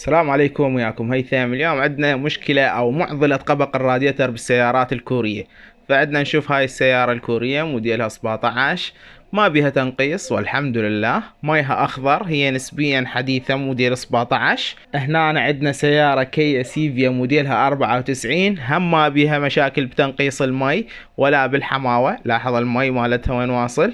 السلام عليكم وياكم هيثم اليوم عندنا مشكلة او معضلة طبق الراديتر بالسيارات الكورية فعندنا نشوف هاي السيارة الكورية موديلها 17 ما بيها تنقيص والحمد لله مايها اخضر هي نسبيا حديثة موديل 17 هنا عندنا سيارة كيا سيفيا موديلها 94 هم ما بيها مشاكل بتنقيص المي ولا بالحماوة لاحظ المي مالتها وين واصل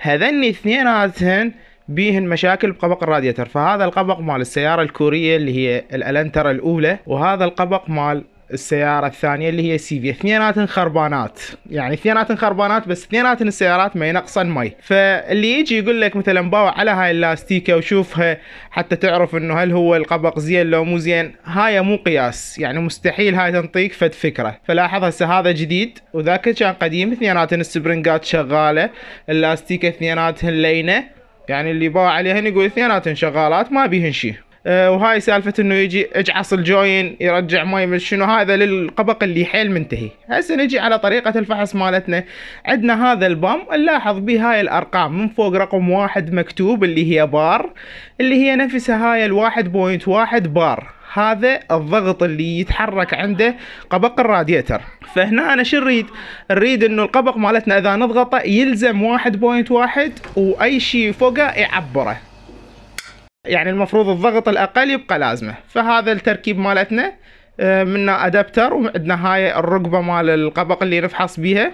هذني اثنيناتهن بيهن مشاكل بقبق الراديتر فهذا القبق مال السيارة الكورية اللي هي الالنترا الاولى وهذا القبق مال السيارة الثانية اللي هي سيفيا اثنيناتن خربانات يعني اثنيناتن خربانات بس اثنيناتن السيارات ما ينقصن مي فاللي يجي يقول لك مثلا باوع على هاي اللاستيكة وشوفها حتى تعرف انه هل هو القبق زين لو مو زين هاي مو قياس يعني مستحيل هاي تنطيك فد فكرة فلاحظ هسه هذا جديد وذاك كان قديم اثنيناتن السبرنجات شغالة اللاستيكة اثنيناتن لينة يعني اللي باع عليهن يقول اثنيناتن شغالات ما بيهن شيء أه وهاي سالفة انه يجي اجعص الجوين يرجع ماي من شنو هذا للقبق اللي حيل منتهي هسه نجي على طريقة الفحص مالتنا عندنا هذا البام نلاحظ به هاي الارقام من فوق رقم واحد مكتوب اللي هي بار اللي هي نفسها هاي الواحد بوينت واحد بار هذا الضغط اللي يتحرك عنده قبق الراديتر فهنا انا شو نريد نريد انه القبق مالتنا اذا نضغطه يلزم 1.1 واي شيء فوقه يعبره يعني المفروض الضغط الاقل يبقى لازمه فهذا التركيب مالتنا آه، منا ادابتر وعندنا هاي الرقبه مال القبق اللي نفحص بيها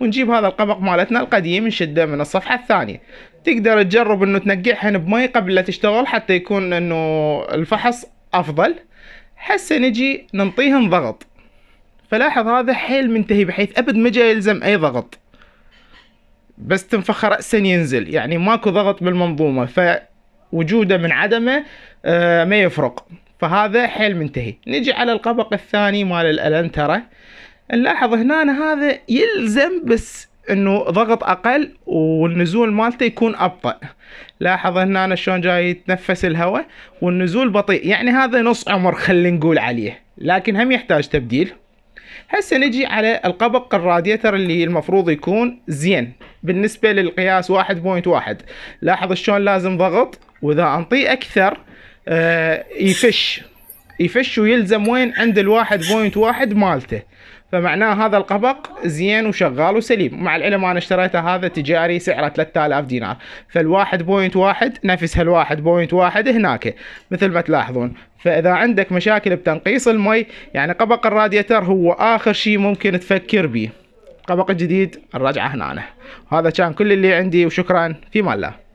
ونجيب هذا القبق مالتنا القديم نشده من الصفحه الثانيه تقدر تجرب انه تنقعهن بمي قبل لا تشتغل حتى يكون انه الفحص افضل هسه نجي ننطيهم ضغط فلاحظ هذا حيل منتهي بحيث ابد ما جاي يلزم اي ضغط بس تنفخ راسا ينزل يعني ماكو ضغط بالمنظومه فوجوده من عدمه آه، ما يفرق فهذا حيل منتهي نجي على القبق الثاني مال الالنتره نلاحظ هنا هذا يلزم بس انه ضغط اقل والنزول مالته يكون ابطأ لاحظ هنا شلون جاي يتنفس الهواء والنزول بطيء يعني هذا نص عمر خلينا نقول عليه لكن هم يحتاج تبديل هسه نجي على القبق الراديتر اللي المفروض يكون زين بالنسبة للقياس 1.1 لاحظ شلون لازم ضغط واذا انطيه اكثر آه، يفش يفش ويلزم وين عند الواحد بوينت واحد مالته فمعناه هذا القبق زين وشغال وسليم مع العلم انا اشتريته هذا تجاري سعره 3000 دينار فالواحد بوينت واحد نفس هالواحد بوينت واحد هناك مثل ما تلاحظون فاذا عندك مشاكل بتنقيص المي يعني قبق الراديتر هو اخر شيء ممكن تفكر به قبق جديد الرجعه هنا أنا. هذا كان كل اللي عندي وشكرا في مال الله